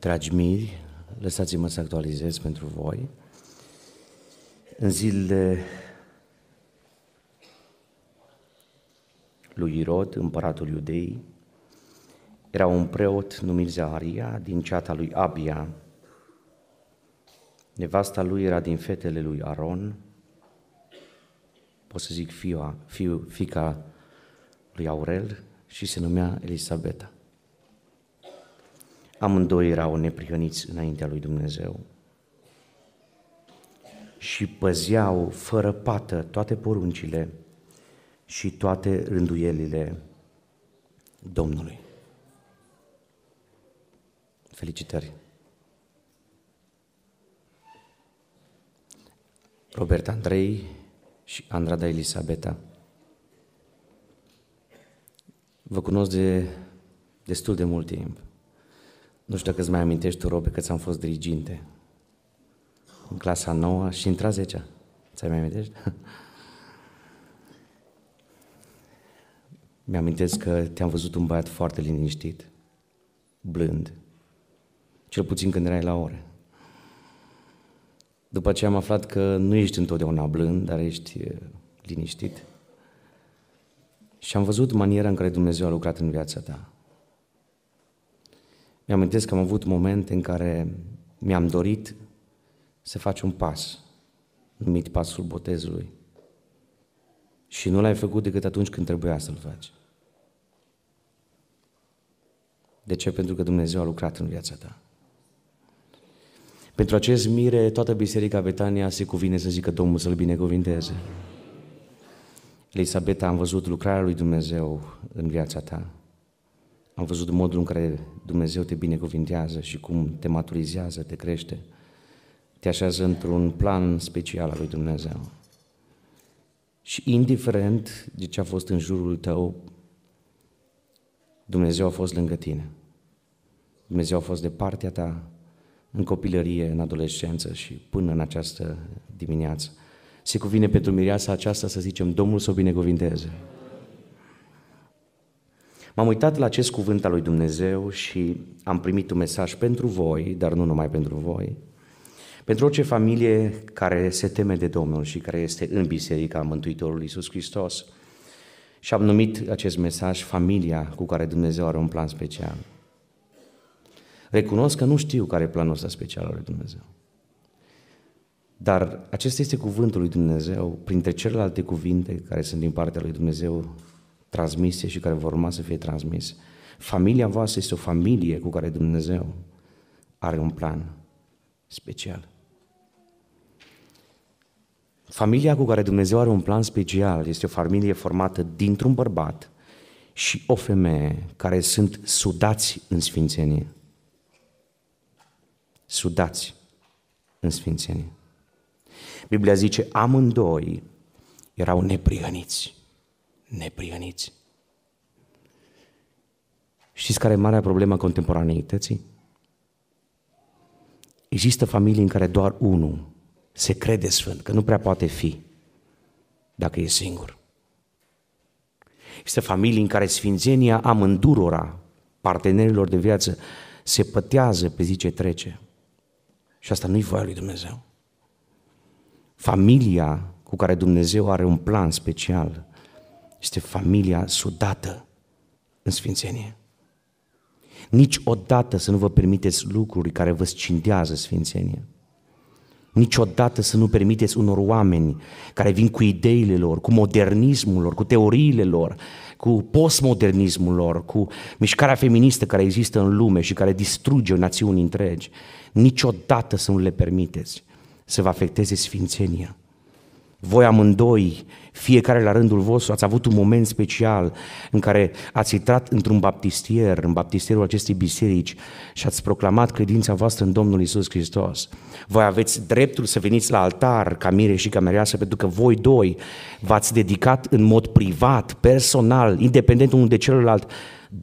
dragi miri, lăsați-mă să actualizez pentru voi. În zilele lui Irod, împăratul iudei, era un preot numit Zaharia din ceata lui Abia. Nevasta lui era din fetele lui Aron, pot să zic fiu, fiu, fica lui Aurel și se numea Elisabeta amândoi erau neprihăniți înaintea lui Dumnezeu și păzeau fără pată toate poruncile și toate rânduielile Domnului. Felicitări! Robert Andrei și Andrada Elisabeta. Vă cunosc de destul de mult timp. Nu știu dacă îți mai amintești tu, Robe, că ți-am fost diriginte în clasa 9 și intra 10 Ți-ai mai amintești? Mi-amintesc că te-am văzut un băiat foarte liniștit, blând, cel puțin când erai la ore. După ce am aflat că nu ești întotdeauna blând, dar ești liniștit. Și am văzut maniera în care Dumnezeu a lucrat în viața ta mi am că am avut momente în care mi-am dorit să faci un pas, numit pasul botezului. Și nu l-ai făcut decât atunci când trebuia să-l faci. De ce? Pentru că Dumnezeu a lucrat în viața ta. Pentru acest mire, toată Biserica Betania se cuvine să zică Domnul să-l binecuvinteze. Elisabeta, am văzut lucrarea lui Dumnezeu în viața ta. Am văzut modul în care Dumnezeu te binecuvintează și cum te maturizează, te crește, te așează într-un plan special al lui Dumnezeu. Și indiferent de ce a fost în jurul tău, Dumnezeu a fost lângă tine. Dumnezeu a fost de partea ta în copilărie, în adolescență și până în această dimineață. Se cuvine pentru mireasa aceasta să zicem Domnul să o binecuvinteze. M-am uitat la acest cuvânt al lui Dumnezeu și am primit un mesaj pentru voi, dar nu numai pentru voi, pentru orice familie care se teme de Domnul și care este în Biserica Mântuitorului Iisus Hristos. Și am numit acest mesaj Familia cu care Dumnezeu are un plan special. Recunosc că nu știu care e planul ăsta special al lui Dumnezeu. Dar acesta este cuvântul lui Dumnezeu, printre celelalte cuvinte care sunt din partea lui Dumnezeu transmise și care vor urma să fie transmise. Familia voastră este o familie cu care Dumnezeu are un plan special. Familia cu care Dumnezeu are un plan special este o familie formată dintr-un bărbat și o femeie care sunt sudați în sfințenie. Sudați în sfințenie. Biblia zice, amândoi erau neprihăniți neprihăniți. Știți care e marea problemă a contemporaneității? Există familii în care doar unul se crede sfânt, că nu prea poate fi dacă e singur. Există familii în care sfințenia amândurora, partenerilor de viață, se pătează pe zi ce trece. Și asta nu-i voia lui Dumnezeu. Familia cu care Dumnezeu are un plan special este familia sudată în Sfințenie. Niciodată să nu vă permiteți lucruri care vă scindează Sfințenia. Niciodată să nu permiteți unor oameni care vin cu ideile lor, cu modernismul lor, cu teoriile lor, cu postmodernismul lor, cu mișcarea feministă care există în lume și care distruge națiuni întregi. Niciodată să nu le permiteți să vă afecteze Sfințenia. Voi amândoi, fiecare la rândul vostru, ați avut un moment special în care ați intrat într-un baptistier, în baptisterul acestei biserici și ați proclamat credința voastră în Domnul Isus Hristos. Voi aveți dreptul să veniți la altar ca mire și ca mereasă, pentru că voi doi v-ați dedicat în mod privat, personal, independent unul de celălalt,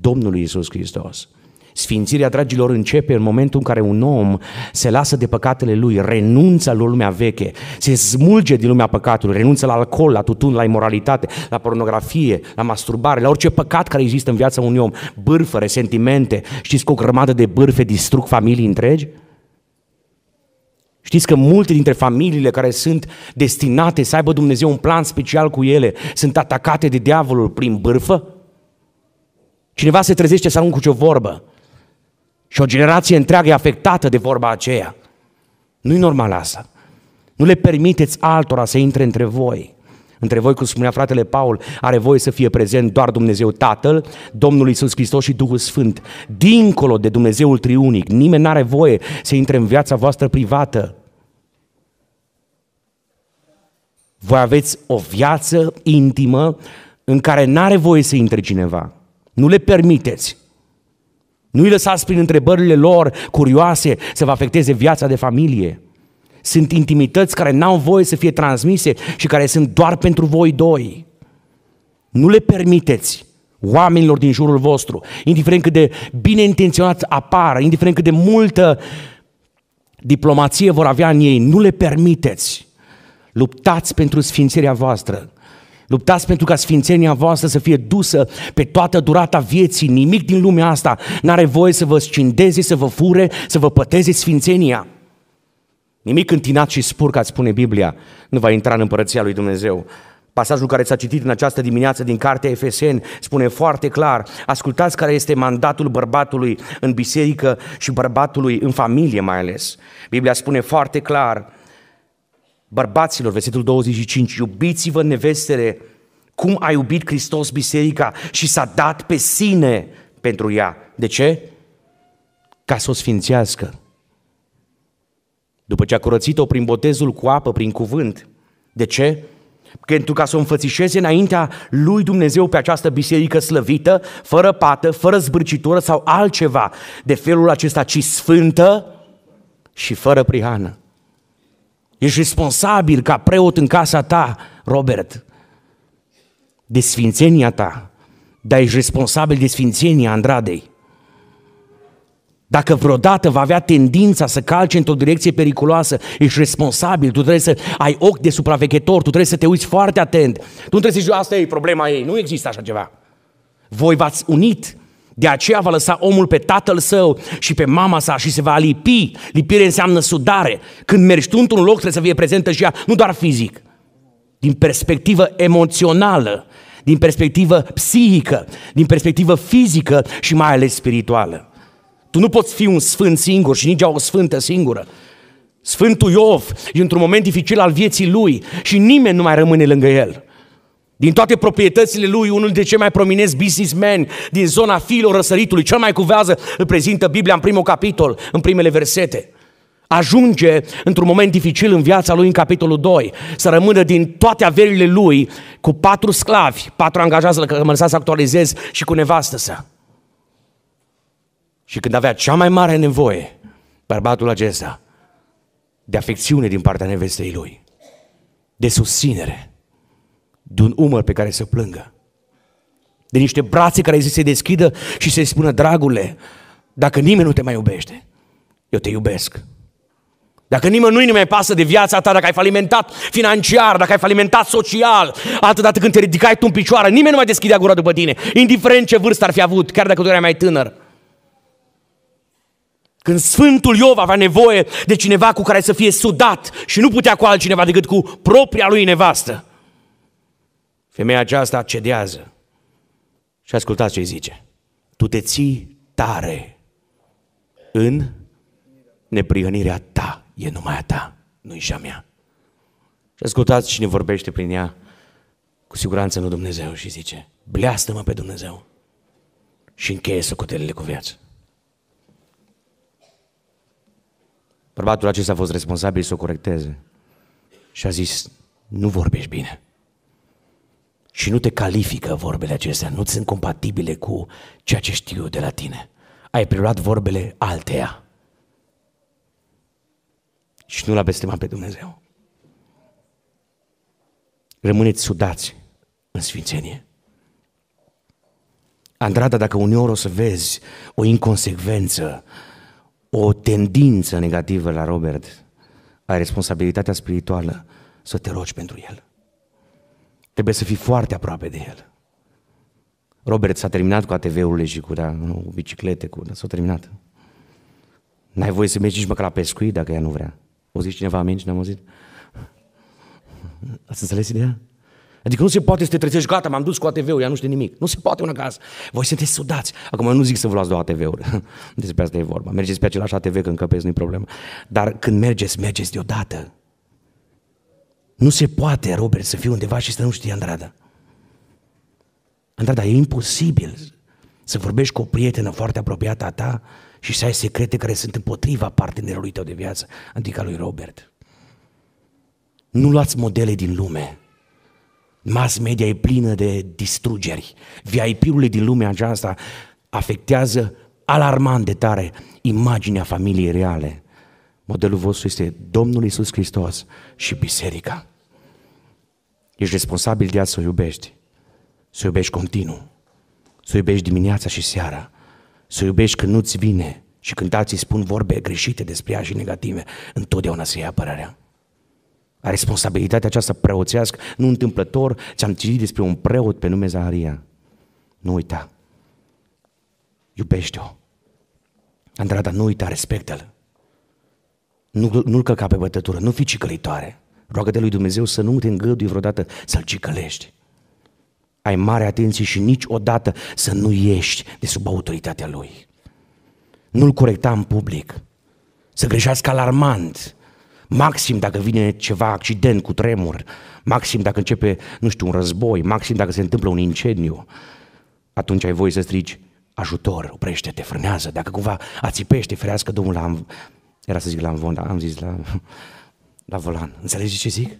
Domnului Isus Hristos. Sfințirea, dragilor, începe în momentul în care un om se lasă de păcatele lui, renunță la lumea veche, se smulge din lumea păcatului, renunță la alcool, la tutun, la imoralitate, la pornografie, la masturbare, la orice păcat care există în viața unui om, bârfă, sentimente. Știți că o grămadă de bârfe distrug familii întregi? Știți că multe dintre familiile care sunt destinate să aibă Dumnezeu un plan special cu ele sunt atacate de diavolul prin bârfă? Cineva se trezește să arunce o vorbă și o generație întreagă e afectată de vorba aceea. Nu-i normal asta. Nu le permiteți altora să intre între voi. Între voi, cum spunea fratele Paul, are voie să fie prezent doar Dumnezeu Tatăl, Domnul Isus Hristos și Duhul Sfânt. Dincolo de Dumnezeul triunic, nimeni nu are voie să intre în viața voastră privată. Voi aveți o viață intimă în care nu are voie să intre cineva. Nu le permiteți. Nu-i lăsați prin întrebările lor curioase să vă afecteze viața de familie. Sunt intimități care n-au voie să fie transmise și care sunt doar pentru voi doi. Nu le permiteți oamenilor din jurul vostru, indiferent cât de bine intenționați apar, indiferent cât de multă diplomație vor avea în ei, nu le permiteți. Luptați pentru sfințirea voastră. Luptați pentru ca sfințenia voastră să fie dusă pe toată durata vieții. Nimic din lumea asta n-are voie să vă scindeze, să vă fure, să vă păteze sfințenia. Nimic întinat și spurcat, spune Biblia, nu va intra în împărăția lui Dumnezeu. Pasajul care s-a citit în această dimineață din cartea Efesen spune foarte clar, ascultați care este mandatul bărbatului în biserică și bărbatului în familie mai ales. Biblia spune foarte clar, Bărbaților, versetul 25, iubiți-vă nevestele cum a iubit Hristos biserica și s-a dat pe sine pentru ea. De ce? Ca să o sfințească. După ce a curățit-o prin botezul cu apă, prin cuvânt. De ce? Pentru ca să o înfățișeze înaintea lui Dumnezeu pe această biserică slăvită, fără pată, fără zbârcitură sau altceva de felul acesta, ci sfântă și fără prihană. Ești responsabil ca preot în casa ta, Robert, de sfințenia ta, dar ești responsabil de sfințenia Andradei. Dacă vreodată va avea tendința să calce într-o direcție periculoasă, ești responsabil, tu trebuie să ai ochi de supraveghetor, tu trebuie să te uiți foarte atent. Tu nu trebuie să zici, asta e problema ei, nu există așa ceva. Voi v-ați unit de aceea va lăsa omul pe tatăl său și pe mama sa și se va lipi. Lipire înseamnă sudare. Când mergi tu într-un loc trebuie să fie prezentă și ea, nu doar fizic. Din perspectivă emoțională, din perspectivă psihică, din perspectivă fizică și mai ales spirituală. Tu nu poți fi un sfânt singur și nici o sfântă singură. Sfântul Iov e într-un moment dificil al vieții lui și nimeni nu mai rămâne lângă el. Din toate proprietățile lui, unul dintre cei mai prominenți businessmen din zona fiilor răsăritului, cel mai cuvează, îl prezintă Biblia în primul capitol, în primele versete. Ajunge într-un moment dificil în viața lui, în capitolul 2, să rămână din toate averile lui cu patru sclavi, patru angajați, că mă lăsați să actualizez, și cu nevastă sa. Și când avea cea mai mare nevoie, bărbatul acesta, de afecțiune din partea nevestei lui, de susținere, de un umăr pe care să plângă, de niște brațe care se deschidă și se spună, dragule, dacă nimeni nu te mai iubește, eu te iubesc. Dacă nimănui nu mai pasă de viața ta, dacă ai falimentat financiar, dacă ai falimentat social, altă dată când te ridicai tu în picioare, nimeni nu mai deschidea gura după tine, indiferent ce vârstă ar fi avut, chiar dacă tu erai mai tânăr. Când Sfântul Iov avea nevoie de cineva cu care să fie sudat și nu putea cu altcineva decât cu propria lui nevastă, Femeia aceasta cedează. Și ascultați ce îi zice. Tu te ții tare în neprihănirea ta. E numai a ta, nu-i și a mea. Și ascultați cine vorbește prin ea, cu siguranță nu Dumnezeu, și zice, bleastă-mă pe Dumnezeu și încheie socotelele cu viață. Bărbatul acesta a fost responsabil să o corecteze și a zis, nu vorbești bine și nu te califică vorbele acestea, nu sunt compatibile cu ceea ce știu de la tine. Ai preluat vorbele alteia și nu l-a bestemat pe Dumnezeu. Rămâneți sudați în sfințenie. Andrada, dacă uneori o să vezi o inconsecvență, o tendință negativă la Robert, ai responsabilitatea spirituală să te rogi pentru el. Trebuie să fii foarte aproape de el. Robert s-a terminat cu ATV-urile și cu, da, nu, cu biciclete, cu, da, s-a terminat. N-ai voie să mergi nici măcar la pescuit dacă ea nu vrea. O zici cineva amin și n-am auzit? Ați înțeles ideea? Adică nu se poate să te trezești, gata, m-am dus cu ATV-ul, ea nu știe nimic. Nu se poate una casă. Voi sunteți sudați. Acum nu zic să vă luați două ATV-uri. Despre asta e vorba. Mergeți pe același ATV când încăpeți, nu-i problemă. Dar când mergeți, mergeți deodată. Nu se poate, Robert, să fie undeva și să nu știe Andrada. Andrada, e imposibil să vorbești cu o prietenă foarte apropiată a ta și să ai secrete care sunt împotriva partenerului tău de viață, adică lui Robert. Nu luați modele din lume. Mass media e plină de distrugeri. VIP-urile din lumea aceasta afectează alarmant de tare imaginea familiei reale. Modelul vostru este Domnul Isus Hristos și Biserica. Ești responsabil de a să o iubești. Să o iubești continuu. Să o iubești dimineața și seara. Să o iubești când nu-ți vine și când alții spun vorbe greșite despre ea și negative. Întotdeauna să ia apărarea. Responsabilitatea aceasta preoțească, nu întâmplător, ți-am citit despre un preot pe nume Zaharia. Nu uita. Iubește-o. Andrada, nu uita, respectă-l. Nu, nu-l căca pe bătătură, nu fi cicălitoare. Roagă-te lui Dumnezeu să nu te îngădui vreodată să-L cicălești. Ai mare atenție și niciodată să nu ieși de sub autoritatea Lui. Nu-L corecta în public. Să greșească alarmant. Maxim dacă vine ceva accident cu tremur, maxim dacă începe, nu știu, un război, maxim dacă se întâmplă un incendiu, atunci ai voie să strigi, ajutor, oprește-te, frânează, dacă cumva ațipește, ferească Domnul la... Era să zic la învon, dar am zis la la volan. Înțelegi ce zic?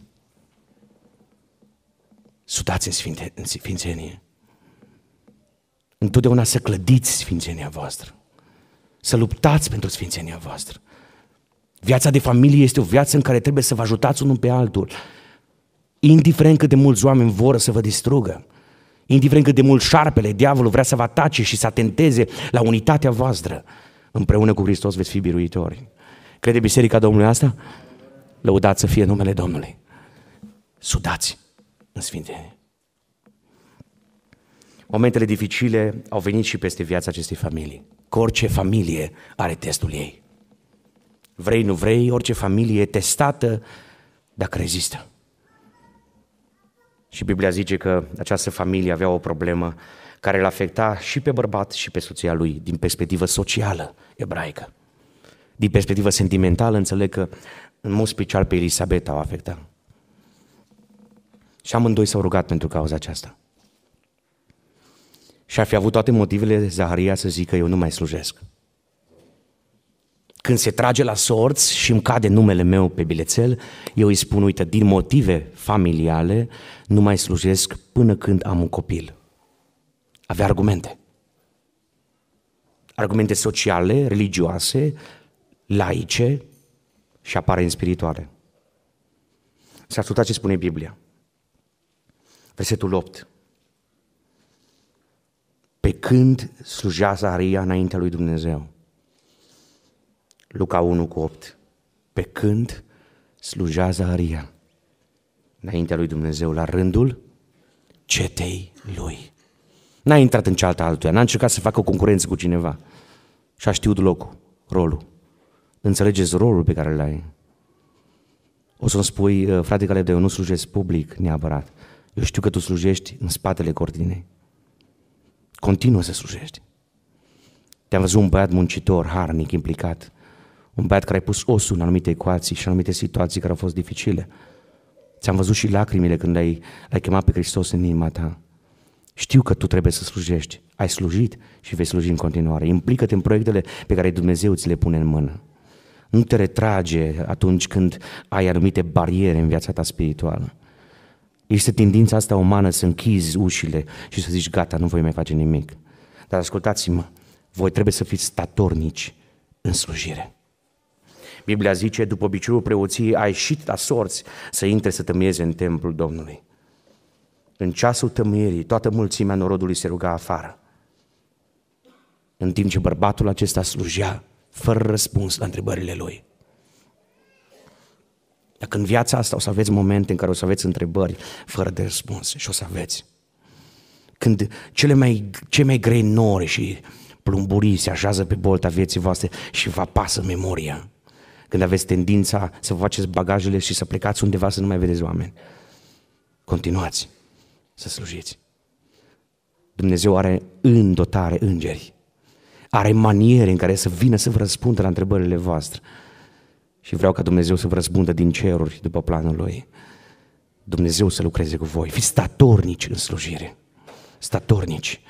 Sudați în, sfinte, în sfințenie. Întotdeauna să clădiți sfințenia voastră. Să luptați pentru sfințenia voastră. Viața de familie este o viață în care trebuie să vă ajutați unul pe altul. Indiferent cât de mulți oameni vor să vă distrugă, indiferent cât de mult șarpele, diavolul vrea să vă atace și să atenteze la unitatea voastră, împreună cu Hristos veți fi biruitori. Crede Biserica Domnului asta? Lăudați să fie numele Domnului. Sudați în Sfinte. Momentele dificile au venit și peste viața acestei familii. Că orice familie are testul ei. Vrei, nu vrei, orice familie e testată dacă rezistă. Și Biblia zice că această familie avea o problemă care îl afecta și pe bărbat și pe soția lui din perspectivă socială ebraică. Din perspectivă sentimentală înțeleg că în mod special pe Elisabeta au afectat. Și amândoi s-au rugat pentru cauza aceasta. Și ar fi avut toate motivele Zaharia să zică eu nu mai slujesc. Când se trage la sorți și îmi cade numele meu pe bilețel, eu îi spun, uite, din motive familiale, nu mai slujesc până când am un copil. Avea argumente. Argumente sociale, religioase, laice, și apare în spirituale. Să ascultați ce spune Biblia. Versetul 8. Pe când slujea Zaharia înaintea lui Dumnezeu. Luca 1 cu 8. Pe când slujea Zaharia înaintea lui Dumnezeu la rândul cetei lui. N-a intrat în cealaltă altuia, n-a încercat să facă o concurență cu cineva. Și a știut locul, rolul înțelegeți rolul pe care îl ai. O să-mi spui, ă, frate Caleb, eu nu slujesc public neapărat. Eu știu că tu slujești în spatele cortinei. Continuă să slujești. Te-am văzut un băiat muncitor, harnic, implicat. Un băiat care ai pus osul în anumite ecuații și în anumite situații care au fost dificile. Ți-am văzut și lacrimile când ai ai chemat pe Hristos în inima ta. Știu că tu trebuie să slujești. Ai slujit și vei sluji în continuare. Implică-te în proiectele pe care Dumnezeu ți le pune în mână. Nu te retrage atunci când ai anumite bariere în viața ta spirituală. Este tendința asta umană să închizi ușile și să zici gata, nu voi mai face nimic. Dar ascultați-mă, voi trebuie să fiți statornici în slujire. Biblia zice, după obiceiul preoției, a ieșit la sorți să intre să tămieze în templul Domnului. În ceasul tămierii, toată mulțimea norodului se ruga afară. În timp ce bărbatul acesta slujea, fără răspuns la întrebările lui. Dacă în viața asta o să aveți momente în care o să aveți întrebări fără de răspuns și o să aveți. Când cele mai, cei mai grei nori și plumburii se așează pe bolta vieții voastre și vă apasă memoria. Când aveți tendința să vă faceți bagajele și să plecați undeva să nu mai vedeți oameni. Continuați să slujiți. Dumnezeu are în dotare îngeri are maniere în care să vină să vă răspundă la întrebările voastre. Și vreau ca Dumnezeu să vă răspundă din ceruri după planul Lui. Dumnezeu să lucreze cu voi. Fiți statornici în slujire. Statornici.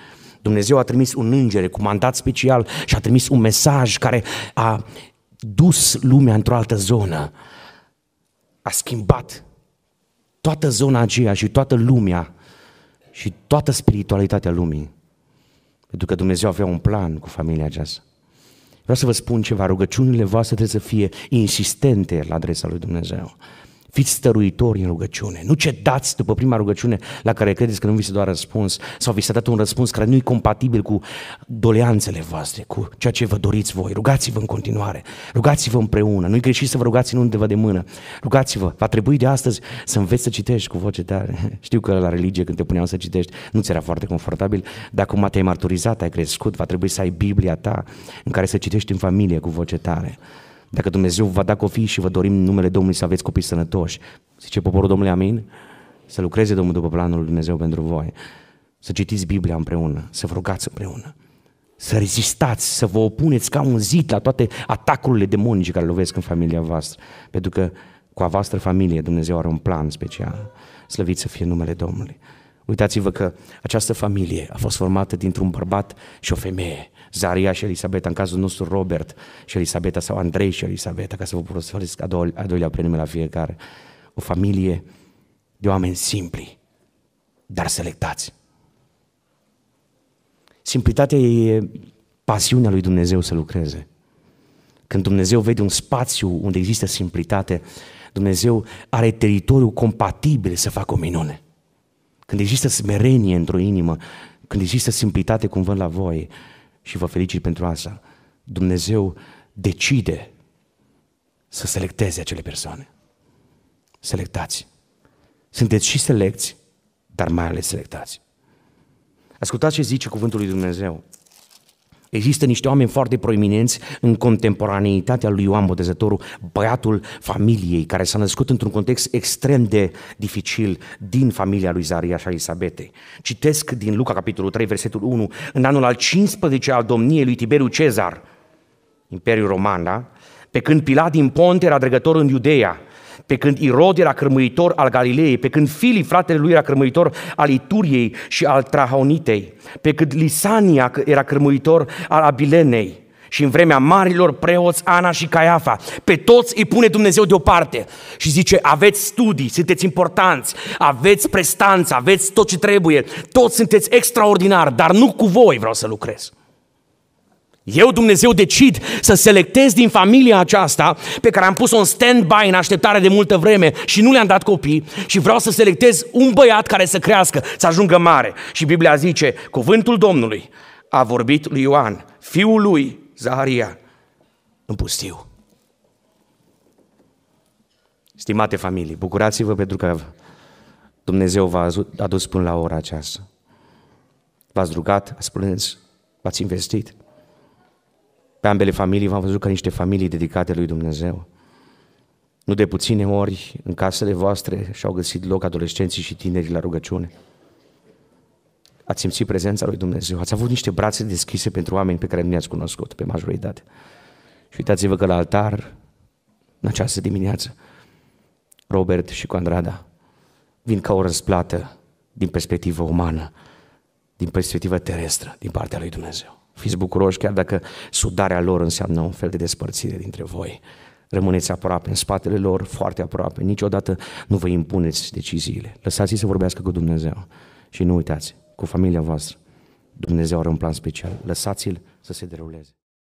Dumnezeu a trimis un înger cu mandat special și a trimis un mesaj care a dus lumea într-o altă zonă. A schimbat toată zona aceea și toată lumea și toată spiritualitatea lumii. Pentru că Dumnezeu avea un plan cu familia aceasta. Vreau să vă spun ceva, rugăciunile voastre trebuie să fie insistente la adresa lui Dumnezeu. Fiți stăruitori în rugăciune. Nu cedați după prima rugăciune la care credeți că nu vi se doar răspuns sau vi s-a dat un răspuns care nu e compatibil cu doleanțele voastre, cu ceea ce vă doriți voi. Rugați-vă în continuare. Rugați-vă împreună. Nu-i greșit să vă rugați în undeva de mână. Rugați-vă. Va trebui de astăzi să înveți să citești cu voce tare. Știu că la religie când te puneam să citești nu ți era foarte confortabil, dar acum te-ai marturizat, ai crescut, va trebui să ai Biblia ta în care să citești în familie cu voce tare. Dacă Dumnezeu va da copii și vă dorim numele Domnului să aveți copii sănătoși, zice poporul Domnului Amin, să lucreze Domnul după planul lui Dumnezeu pentru voi, să citiți Biblia împreună, să vă rugați împreună, să rezistați, să vă opuneți ca un zid la toate atacurile demonice care lovesc în familia voastră, pentru că cu a voastră familie Dumnezeu are un plan special. Slăvit să fie numele Domnului. Uitați-vă că această familie a fost formată dintr-un bărbat și o femeie, Zaria și Elisabeta, în cazul nostru Robert și Elisabeta sau Andrei și Elisabeta, ca să vă folosesc a, doua, a doilea prenume la fiecare. O familie de oameni simpli, dar selectați. Simplitatea e pasiunea lui Dumnezeu să lucreze. Când Dumnezeu vede un spațiu unde există simplitate, Dumnezeu are teritoriu compatibil să facă o minune când există smerenie într-o inimă, când există simplitate cum văd la voi și vă felicit pentru asta, Dumnezeu decide să selecteze acele persoane. Selectați. Sunteți și selecți, dar mai ales selectați. Ascultați ce zice cuvântul lui Dumnezeu. Există niște oameni foarte proeminenți în contemporaneitatea lui Ioan Botezătorul, băiatul familiei, care s-a născut într-un context extrem de dificil din familia lui Zaria și Elisabetei. Citesc din Luca, capitolul 3, versetul 1, în anul al 15 al domniei lui Tiberiu Cezar, Imperiul Roman, da? pe când Pilat din Ponte era dregător în Iudeea, pe când Irod era cărmuitor al Galilei, pe când Filip, fratele lui, era cărmuitor al Ituriei și al Trahonitei, pe când Lisania era cărmuitor al Abilenei și în vremea marilor preoți Ana și Caiafa. Pe toți îi pune Dumnezeu deoparte și zice, aveți studii, sunteți importanți, aveți prestanță, aveți tot ce trebuie, toți sunteți extraordinari, dar nu cu voi vreau să lucrez. Eu, Dumnezeu, decid să selectez din familia aceasta pe care am pus-o în stand-by în așteptare de multă vreme și nu le-am dat copii și vreau să selectez un băiat care să crească, să ajungă mare. Și Biblia zice, cuvântul Domnului a vorbit lui Ioan, fiul lui Zaharia, în pustiu. Stimate familii, bucurați-vă pentru că Dumnezeu v-a adus până la ora aceasta. V-ați rugat, ați plâns, v-ați investit. Pe ambele familii v-am văzut ca niște familii dedicate lui Dumnezeu. Nu de puține ori în casele voastre și-au găsit loc adolescenții și tinerii la rugăciune. Ați simțit prezența lui Dumnezeu, ați avut niște brațe deschise pentru oameni pe care nu i-ați cunoscut pe majoritate. Și uitați-vă că la altar, în această dimineață, Robert și Condrada vin ca o răsplată din perspectivă umană, din perspectivă terestră, din partea lui Dumnezeu. Fiți bucuroși chiar dacă sudarea lor înseamnă un fel de despărțire dintre voi. Rămâneți aproape, în spatele lor, foarte aproape. Niciodată nu vă impuneți deciziile. Lăsați-i să vorbească cu Dumnezeu. Și nu uitați, cu familia voastră, Dumnezeu are un plan special. Lăsați-l să se deruleze.